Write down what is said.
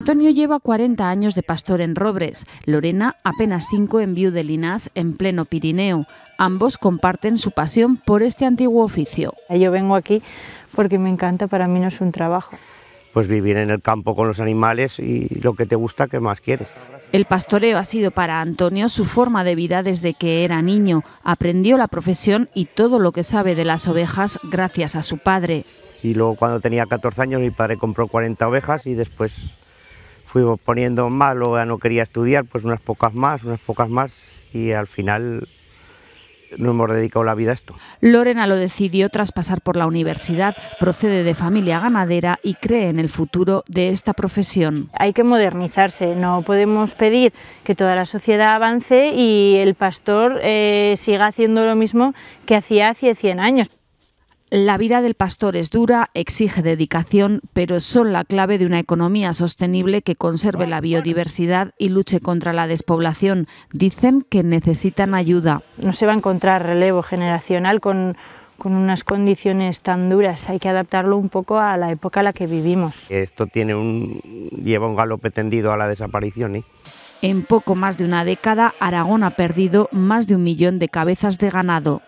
Antonio lleva 40 años de pastor en Robres, Lorena apenas 5 en Viu de Linas, en pleno Pirineo. Ambos comparten su pasión por este antiguo oficio. Yo vengo aquí porque me encanta, para mí no es un trabajo. Pues vivir en el campo con los animales y lo que te gusta, que más quieres. El pastoreo ha sido para Antonio su forma de vida desde que era niño. Aprendió la profesión y todo lo que sabe de las ovejas gracias a su padre. Y luego cuando tenía 14 años mi padre compró 40 ovejas y después ...fuimos poniendo mal ya no quería estudiar, pues unas pocas más, unas pocas más y al final no hemos dedicado la vida a esto. Lorena lo decidió tras pasar por la universidad, procede de familia ganadera y cree en el futuro de esta profesión. Hay que modernizarse, no podemos pedir que toda la sociedad avance y el pastor eh, siga haciendo lo mismo que hacía hace 100 años. La vida del pastor es dura, exige dedicación, pero son la clave de una economía sostenible que conserve la biodiversidad y luche contra la despoblación. Dicen que necesitan ayuda. No se va a encontrar relevo generacional con, unas condiciones tan duras. Hay que adaptarlo un poco a la época en la que vivimos. Esto tiene un, lleva un galope tendido a la desaparición. ¿eh? En poco más de una década, Aragón ha perdido más de un millón de cabezas de ganado.